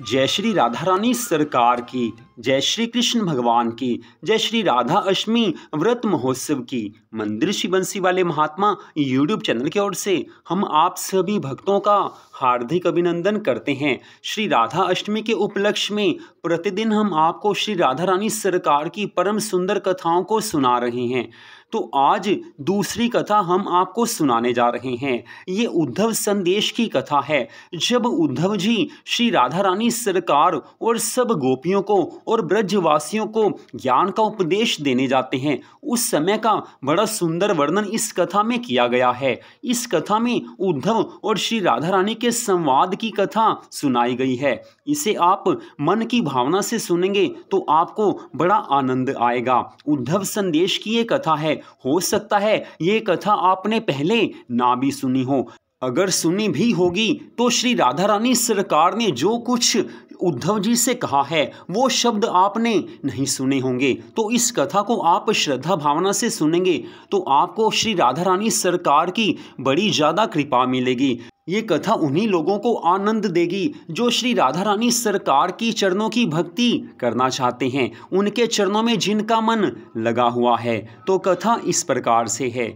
जय श्री राधा रानी सरकार की जय श्री कृष्ण भगवान की जय श्री राधा अष्टमी व्रत महोत्सव की मंदिर श्री बंसी वाले महात्मा यूट्यूब चैनल की ओर से हम आप सभी भक्तों का हार्दिक अभिनंदन करते हैं श्री राधा अष्टमी के उपलक्ष्य में प्रतिदिन हम आपको श्री राधा रानी सरकार की परम सुंदर कथाओं को सुना रहे हैं तो आज दूसरी कथा हम आपको सुनाने जा रहे हैं ये उद्धव संदेश की कथा है जब उद्धव जी श्री राधा रानी सरकार और सब गोपियों को और ब्रजवासियों को ज्ञान का उपदेश देने जाते हैं उस समय का बड़ा सुंदर वर्णन इस कथा में किया गया है इस कथा में उद्धव और श्री राधा रानी के संवाद की कथा सुनाई गई है इसे आप मन की भावना से सुनेंगे तो आपको बड़ा आनंद आएगा उद्धव संदेश की ये कथा है हो सकता है ये कथा आपने पहले ना भी सुनी हो अगर सुनी भी होगी तो श्री राधा रानी सरकार ने जो कुछ उद्धव जी से कहा है वो शब्द आपने नहीं सुने होंगे तो इस कथा को आप श्रद्धा भावना से सुनेंगे तो आपको श्री राधा रानी सरकार की बड़ी ज़्यादा कृपा मिलेगी ये कथा उन्हीं लोगों को आनंद देगी जो श्री राधा रानी सरकार की चरणों की भक्ति करना चाहते हैं उनके चरणों में जिनका मन लगा हुआ है तो कथा इस प्रकार से है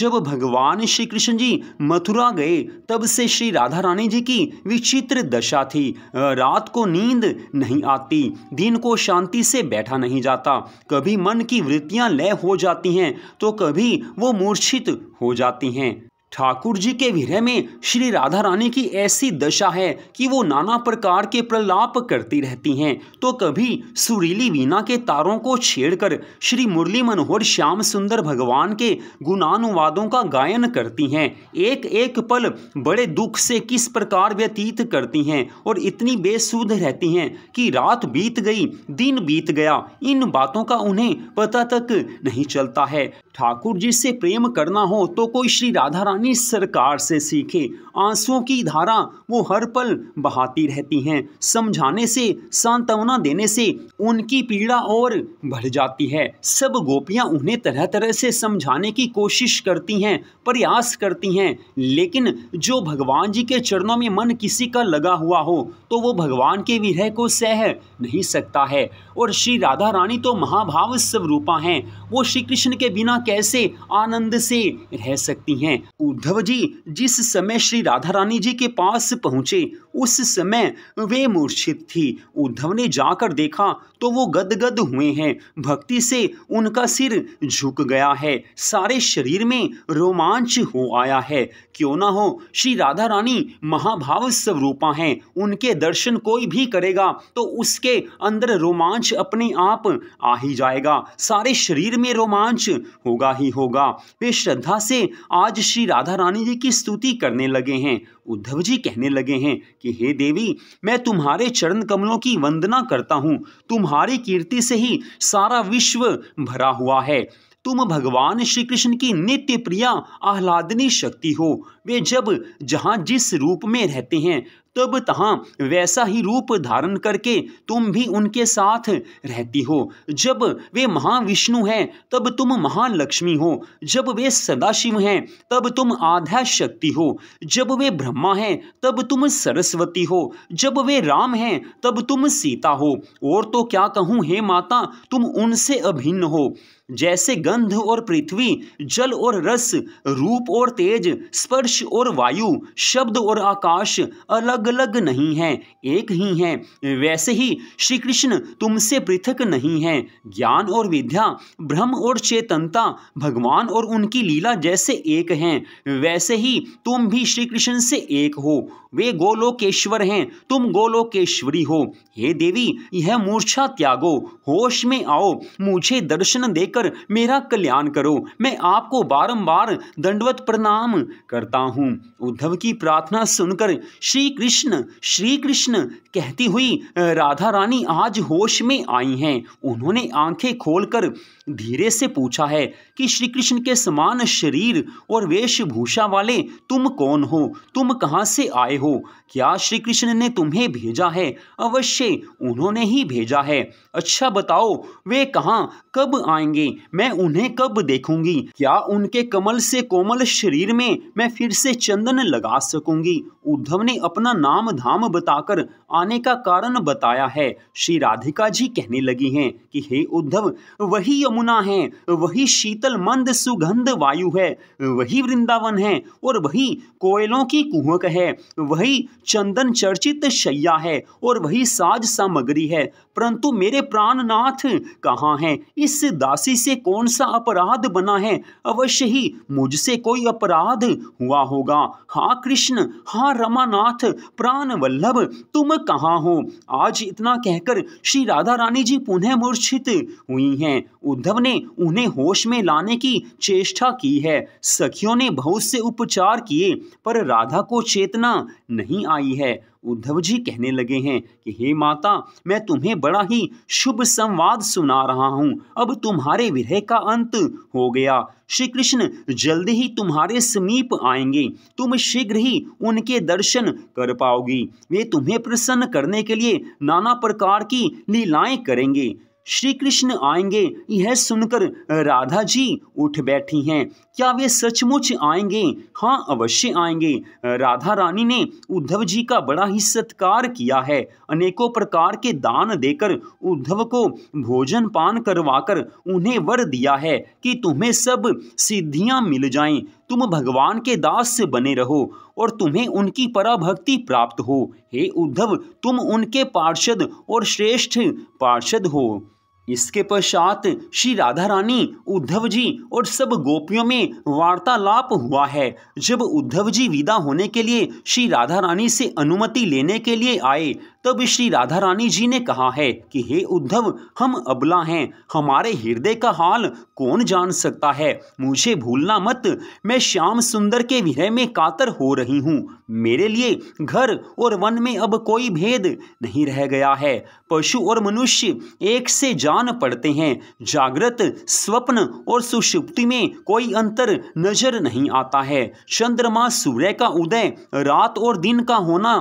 जब भगवान श्री कृष्ण जी मथुरा गए तब से श्री राधा रानी जी की विचित्र दशा थी रात को नींद नहीं आती दिन को शांति से बैठा नहीं जाता कभी मन की वृत्तियाँ लय हो जाती हैं तो कभी वो मूर्छित हो जाती हैं ठाकुर जी के विरह में श्री राधा रानी की ऐसी दशा है कि वो नाना प्रकार के प्रलाप करती रहती हैं तो कभी सुरीली वीणा के तारों को छेड़कर श्री मुरली मनोहर श्याम सुंदर भगवान के गुणानुवादों का गायन करती हैं एक एक पल बड़े दुख से किस प्रकार व्यतीत करती हैं और इतनी बेसुध रहती हैं कि रात बीत गई दिन बीत गया इन बातों का उन्हें पता तक नहीं चलता है ठाकुर जी से प्रेम करना हो तो कोई श्री राधा रानी अपनी सरकार से सीखें आंसुओं की धारा वो हर पल बहाती रहती हैं समझाने से सांत्वना देने से उनकी पीड़ा और बढ़ जाती है सब गोपियां उन्हें तरह तरह से समझाने की कोशिश करती हैं प्रयास करती हैं लेकिन जो भगवान जी के चरणों में मन किसी का लगा हुआ हो तो वो भगवान के विरह को सह नहीं सकता है और श्री राधा रानी तो महाभाव स्वरूपा हैं वो श्री कृष्ण के बिना कैसे आनंद से रह सकती हैं उद्धव जी जिस समय श्री राधा रानी जी के पास पहुँचे उस समय वे मूर्छित थी उद्धव ने जाकर देखा तो वो गदगद हुए हैं भक्ति से उनका सिर झुक गया है सारे शरीर में रोमांच हो आया है क्यों ना हो श्री राधा रानी महाभाव स्वरूपा हैं उनके दर्शन कोई भी करेगा तो उसके अंदर रोमांच अपने आप आ ही जाएगा सारे शरीर में रोमांच होगा ही होगा वे श्रद्धा से आज श्री राधा रानी जी की स्तुति करने लगे हैं उद्धव जी कहने लगे हैं कि हे देवी मैं तुम्हारे चरण कमलों की वंदना करता हूँ तुम्हारी कीर्ति से ही सारा विश्व भरा हुआ है तुम भगवान श्री कृष्ण की नित्य प्रिया आह्लादनी शक्ति हो वे जब जहाँ जिस रूप में रहते हैं तब तहाँ वैसा ही रूप धारण करके तुम भी उनके साथ रहती हो जब वे महाविष्णु हैं तब तुम महालक्ष्मी हो जब वे सदाशिव हैं तब तुम आध्या शक्ति हो जब वे ब्रह्मा हैं तब तुम सरस्वती हो जब वे राम हैं तब तुम सीता हो और तो क्या कहूँ हे माता तुम उनसे अभिन्न हो जैसे गंध और पृथ्वी जल और रस रूप और तेज स्पर्श और वायु शब्द और आकाश अलग अलग नहीं हैं एक ही हैं वैसे ही श्री कृष्ण तुमसे पृथक नहीं हैं ज्ञान और विद्या भ्रम और चेतनता भगवान और उनकी लीला जैसे एक हैं वैसे ही तुम भी श्री कृष्ण से एक हो वे गोलोकेश्वर हैं तुम गोलोकेश्वरी हो हे देवी यह मूर्छा त्यागो होश में आओ मुझे दर्शन देकर कर मेरा कल्याण करो मैं आपको बारंबार दंडवत प्रणाम करता हूँ उद्धव की प्रार्थना सुनकर श्री कृष्ण श्री कृष्ण कहती हुई राधा रानी आज होश में आई हैं उन्होंने आंखें खोलकर धीरे से पूछा है कि श्री कृष्ण के समान शरीर और वेशभूषा वाले तुम कौन हो तुम कहाँ से आए हो क्या श्री कृष्ण ने तुम्हें भेजा है अवश्य उन्होंने ही भेजा है अच्छा बताओ वे कहाँ कब आएंगे मैं उन्हें कब देखूंगी क्या उनके कमल से कोमल शरीर में मैं फिर से चंदन लगा सकूंगी उद्धव ने अपना नाम धाम बताकर आने का कारण बताया है श्री राधिका जी कहने लगी हैं कि हे उद्धव वही यमुना है वही शीतल मंद सुगंध वायु है वही वृंदावन है और वही कोयलों की कुहक है वही चंदन चर्चित शैया है और वही साज सामग्री है परंतु मेरे प्राणनाथ कहाँ हैं इस दासी से कौन सा अपराध बना है अवश्य ही मुझसे कोई अपराध हुआ होगा हाँ कृष्ण हाँ रमानाथ प्राण वल्लभ तुम कहाँ हो आज इतना कहकर श्री राधा रानी जी पुनः मूर्छित हुई हैं उद्धव ने उन्हें होश में लाने की चेष्टा की है सखियों ने बहुत से उपचार किए पर राधा को चेतना नहीं आई है उद्धव जी कहने लगे हैं कि हे माता मैं तुम्हें बड़ा ही शुभ संवाद सुना रहा हूँ अब तुम्हारे विरह का अंत हो गया श्री कृष्ण जल्द ही तुम्हारे समीप आएंगे तुम शीघ्र ही उनके दर्शन कर पाओगी वे तुम्हें प्रसन्न करने के लिए नाना प्रकार की लीलाएं करेंगे श्री कृष्ण आएंगे यह सुनकर राधा जी उठ बैठी हैं क्या वे सचमुच आएंगे हाँ अवश्य आएंगे राधा रानी ने उद्धव जी का बड़ा ही सत्कार किया है अनेकों प्रकार के दान देकर उद्धव को भोजन पान करवाकर उन्हें वर दिया है कि तुम्हें सब सिद्धियां मिल जाएं तुम भगवान के दास से बने रहो और तुम्हें उनकी पराभक्ति प्राप्त हो हे उद्धव तुम उनके पार्षद और श्रेष्ठ पार्षद हो इसके पश्चात श्री राधा रानी उद्धव जी और सब गोपियों में वार्तालाप हुआ है जब उद्धव जी विदा होने के लिए श्री राधा रानी से अनुमति लेने के लिए आए तब श्री राधा रानी जी ने कहा है कि हे उद्धव हम अबला हैं हमारे हृदय का हाल कौन जान सकता है मुझे भूलना मत मैं श्याम सुंदर के विरह में कातर हो रही हूँ मेरे लिए घर और वन में अब कोई भेद नहीं रह गया है पशु और मनुष्य एक से जान पड़ते हैं जागृत स्वप्न और सुषुप्ति में कोई अंतर नजर नहीं आता है चंद्रमा सूर्य का उदय रात और दिन का होना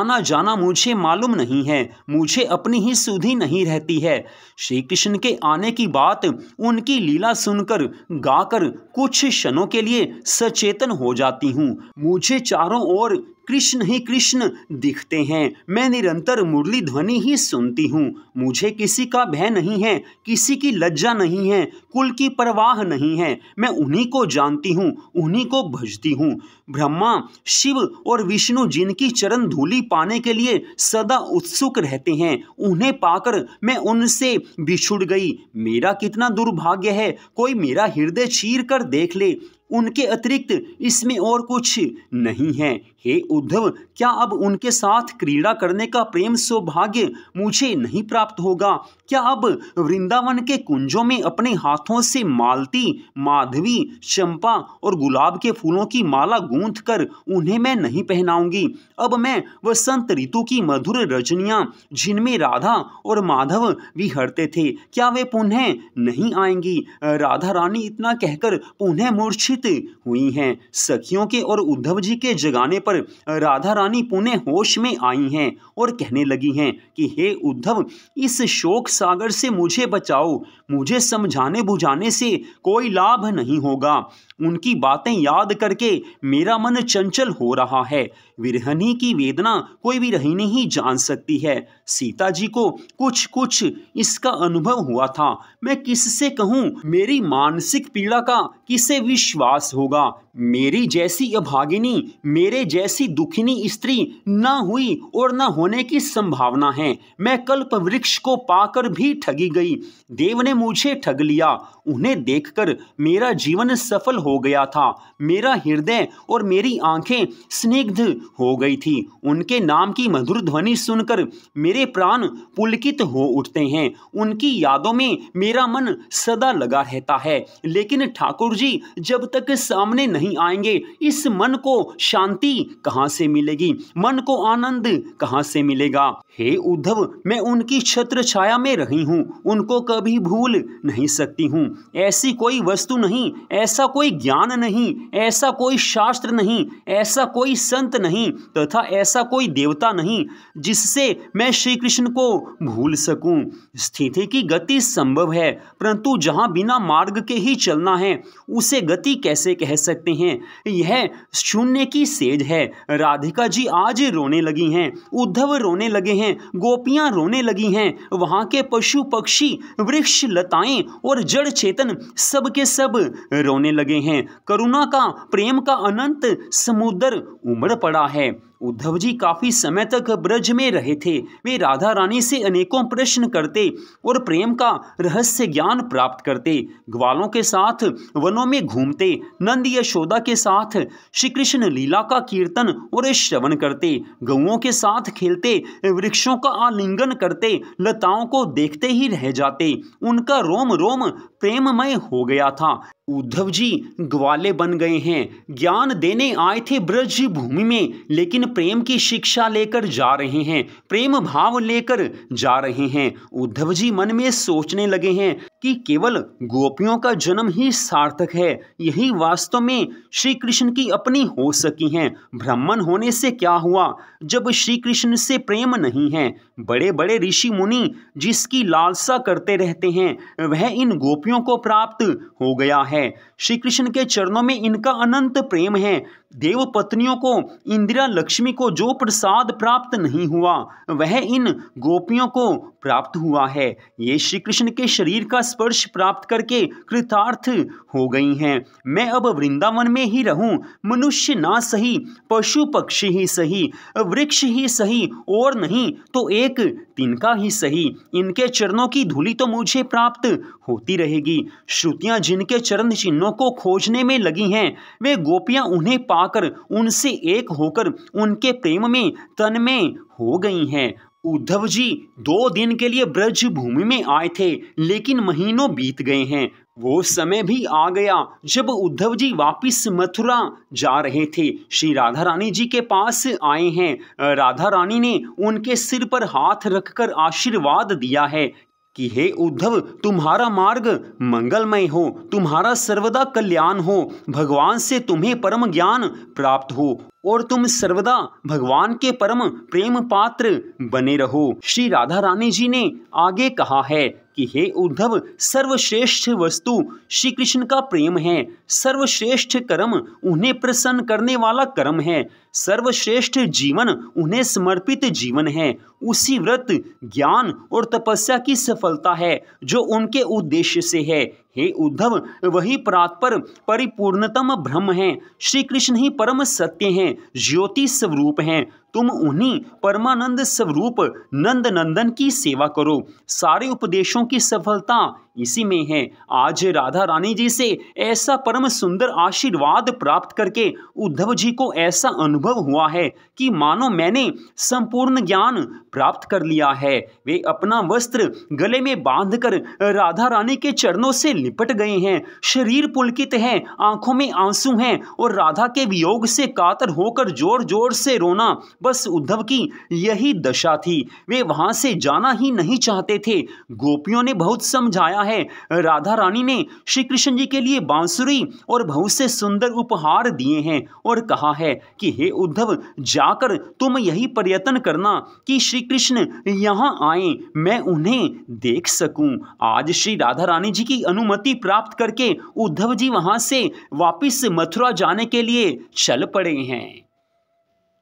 आना जाना मुझे मालूम मालूम नहीं है मुझे अपनी ही सुधि नहीं रहती है श्री कृष्ण के आने की बात उनकी लीला सुनकर गाकर कुछ क्षणों के लिए सचेतन हो जाती हूँ मुझे चारों ओर कृष्ण ही कृष्ण दिखते हैं मैं निरंतर मुरली ध्वनि ही सुनती हूँ मुझे किसी का भय नहीं है किसी की लज्जा नहीं है कुल की परवाह नहीं है मैं उन्हीं को जानती हूँ उन्हीं को भजती हूँ ब्रह्मा शिव और विष्णु जिनकी चरण धूली पाने के लिए सदा उत्सुक रहते हैं उन्हें पाकर मैं उनसे बिछुड़ गई मेरा कितना दुर्भाग्य है कोई मेरा हृदय चीर कर देख ले उनके अतिरिक्त इसमें और कुछ नहीं है हे उद्धव क्या अब उनके साथ क्रीड़ा करने का प्रेम सौभाग्य मुझे नहीं प्राप्त होगा क्या अब वृंदावन के कुंजों में अपने हाथों से मालती माधवी चंपा और गुलाब के फूलों की माला गूंथ कर उन्हें मैं नहीं पहनाऊंगी अब मैं वसंत ऋतु की मधुर रजनियाँ जिनमें राधा और माधव विहरते थे क्या वे पुनः नहीं आएंगी राधा रानी इतना कहकर पुनः मूर्छित घटित हुई हैं सखियों के और उद्धव जी के जगाने पर राधा रानी पुणे होश में आई हैं और कहने लगी हैं कि हे उद्धव इस शोक सागर से मुझे बचाओ मुझे समझाने बुझाने से कोई लाभ नहीं होगा उनकी बातें याद करके मेरा मन चंचल हो रहा है विरहनी की वेदना कोई भी रही नहीं जान सकती है सीता जी को कुछ कुछ इसका अनुभव हुआ था मैं किससे कहूँ मेरी मानसिक पीड़ा का किसे विश्वास होगा मेरी जैसी अभागिनी मेरे जैसी दुखिनी स्त्री ना हुई और ना होने की संभावना है मैं कल्प वृक्ष को पाकर भी ठगी गई देव ने मुझे ठग लिया उन्हें देखकर मेरा जीवन सफल हो गया था मेरा हृदय और मेरी आंखें स्निग्ध हो गई थी उनके नाम की मधुर ध्वनि सुनकर मेरे प्राण पुलकित हो उठते हैं उनकी यादों में मेरा मन सदा लगा रहता है लेकिन ठाकुर जी जब तक सामने नहीं आएंगे इस मन को शांति कहाँ से मिलेगी मन को आनंद कहाँ से मिलेगा हे उद्धव मैं उनकी छत्र छाया में रही हूँ उनको कभी भूल नहीं सकती हूँ ऐसी कोई वस्तु नहीं ऐसा कोई ज्ञान नहीं ऐसा कोई शास्त्र नहीं ऐसा कोई संत नहीं तथा तो ऐसा कोई देवता नहीं जिससे मैं श्री कृष्ण को भूल सकूं स्थिति की गति संभव है परंतु जहां बिना मार्ग के ही चलना है उसे गति कैसे कह सकते हैं यह शून्य की सेज है राधिका जी आज रोने लगी हैं उद्धव रोने लगे हैं गोपियां रोने लगी हैं वहां के पशु पक्षी वृक्ष लताएं और जड़ चेतन सबके सब रोने लगे हैं हैं करुणा का प्रेम का अनंत समुद्र उमड़ पड़ा है उद्धव जी काफी समय तक ब्रज में रहे थे वे राधा रानी से अनेकों प्रश्न करते और प्रेम का रहस्य ज्ञान प्राप्त करते ग्वालों के साथ वनों में घूमते नंद यशोदा के साथ श्री कृष्ण लीला का कीर्तन और श्रवण करते गऊओं के साथ खेलते वृक्षों का आलिंगन करते लताओं को देखते ही रह जाते उनका रोम रोम प्रेममय हो गया था उद्धव जी ग्वाले बन गए हैं ज्ञान देने आए थे ब्रज भूमि में लेकिन प्रेम की शिक्षा लेकर जा रहे हैं प्रेम भाव लेकर जा रहे हैं उद्धव जी मन में सोचने लगे हैं कि केवल गोपियों का जन्म ही सार्थक है यही वास्तव में श्री कृष्ण की अपनी हो सकी हैं ब्राह्मण होने से क्या हुआ जब श्री कृष्ण से प्रेम नहीं है बड़े बड़े ऋषि मुनि जिसकी लालसा करते रहते हैं वह इन गोपियों को प्राप्त हो गया है श्री कृष्ण के चरणों में इनका अनंत प्रेम है देव पत्नियों को इंदिरा लक्ष्मी को जो प्रसाद प्राप्त नहीं हुआ वह इन गोपियों को प्राप्त हुआ है ये श्री कृष्ण के शरीर का स्पर्श प्राप्त करके कृतार्थ हो गई हैं मैं अब वृंदावन में ही रहूं मनुष्य ना सही पशु पक्षी ही सही वृक्ष ही सही और नहीं तो एक तिनका ही सही इनके चरणों की धूलि तो मुझे प्राप्त होती रहेगी श्रुतियां जिनके चरण चिन्हों को खोजने में लगी हैं वे गोपियां उन्हें पाकर उनसे एक होकर उनके प्रेम में तन में हो गई हैं उद्धव जी दो दिन के लिए ब्रज भूमि में आए थे लेकिन महीनों बीत गए हैं वो समय भी आ गया जब उद्धव जी वापिस मथुरा जा रहे थे श्री राधा रानी जी के पास आए हैं राधा रानी ने उनके सिर पर हाथ रखकर आशीर्वाद दिया है कि हे उद्धव तुम्हारा मार्ग मंगलमय हो तुम्हारा सर्वदा कल्याण हो भगवान से तुम्हें परम ज्ञान प्राप्त हो और तुम सर्वदा भगवान के परम प्रेम पात्र बने रहो श्री राधा रानी जी ने आगे कहा है कि हे उद्धव सर्वश्रेष्ठ वस्तु श्री कृष्ण का प्रेम है सर्वश्रेष्ठ कर्म उन्हें प्रसन्न करने वाला कर्म है सर्वश्रेष्ठ जीवन उन्हें समर्पित जीवन है उसी व्रत ज्ञान और तपस्या की सफलता है जो उनके उद्देश्य से है हे उद्धव वही परात्पर परिपूर्णतम ब्रह्म है श्री कृष्ण ही परम सत्य हैं ज्योति स्वरूप हैं तुम उन्हीं परमानंद स्वरूप नंद नंदन की सेवा करो सारे उपदेशों की सफलता इसी में है आज राधा रानी जी से ऐसा परम सुंदर आशीर्वाद प्राप्त करके उद्धव जी को ऐसा अनुभव हुआ है कि मानो मैंने संपूर्ण ज्ञान प्राप्त कर लिया है वे अपना वस्त्र गले में बांधकर राधा रानी के चरणों से लिपट गए हैं शरीर पुलकित है आंखों में आंसू हैं और राधा के वियोग से कातर होकर जोर जोर से रोना बस उद्धव की यही दशा थी वे वहां से जाना ही नहीं चाहते थे गोपियों ने बहुत समझाया है राधा रानी ने श्री कृष्ण जी के लिए बांसुरी और बहुत से सुंदर उपहार दिए हैं और कहा है कि हे उद्धव जाकर तुम यही प्रयत्न करना कि श्री कृष्ण यहाँ आए मैं उन्हें देख सकूं आज श्री राधा रानी जी की अनुमति प्राप्त करके उद्धव जी वहाँ से वापिस मथुरा जाने के लिए चल पड़े हैं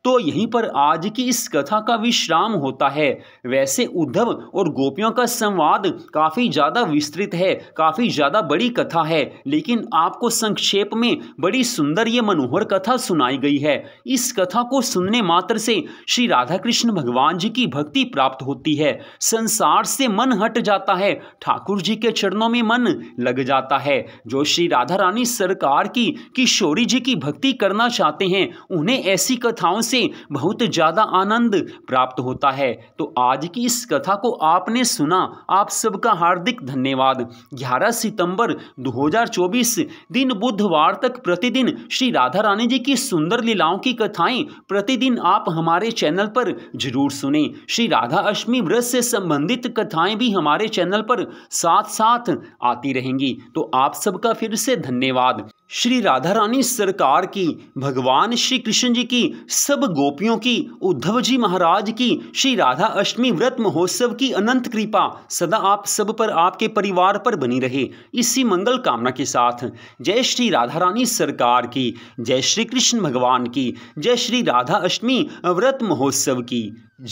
तो यहीं पर आज की इस कथा का विश्राम होता है वैसे उद्धव और गोपियों का संवाद काफ़ी ज़्यादा विस्तृत है काफ़ी ज़्यादा बड़ी कथा है लेकिन आपको संक्षेप में बड़ी सुंदर ये मनोहर कथा सुनाई गई है इस कथा को सुनने मात्र से श्री राधा कृष्ण भगवान जी की भक्ति प्राप्त होती है संसार से मन हट जाता है ठाकुर जी के चरणों में मन लग जाता है जो श्री राधा रानी सरकार की किशोरी जी की भक्ति करना चाहते हैं उन्हें ऐसी कथाओं से से बहुत ज़्यादा आनंद प्राप्त होता है तो आज की इस कथा को आपने सुना आप सबका हार्दिक धन्यवाद 11 सितंबर 2024 दिन बुधवार तक प्रतिदिन श्री राधा रानी जी की सुंदर लीलाओं की कथाएं प्रतिदिन आप हमारे चैनल पर जरूर सुने श्री राधा अष्टमी व्रत से संबंधित कथाएं भी हमारे चैनल पर साथ साथ आती रहेंगी तो आप सबका फिर से धन्यवाद श्री राधा रानी सरकार की भगवान श्री कृष्ण जी की सब गोपियों की उद्धव जी महाराज की श्री राधा अष्टमी व्रत महोत्सव की अनंत कृपा सदा आप सब पर आपके परिवार पर बनी रहे इसी मंगल कामना के साथ जय श्री राधा रानी सरकार की जय श्री कृष्ण भगवान की जय श्री राधा अष्टमी व्रत महोत्सव की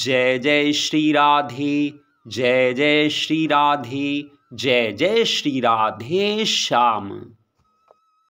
जय जय श्री राधे जय जय श्री राधे जय जय श्री राधे श्याम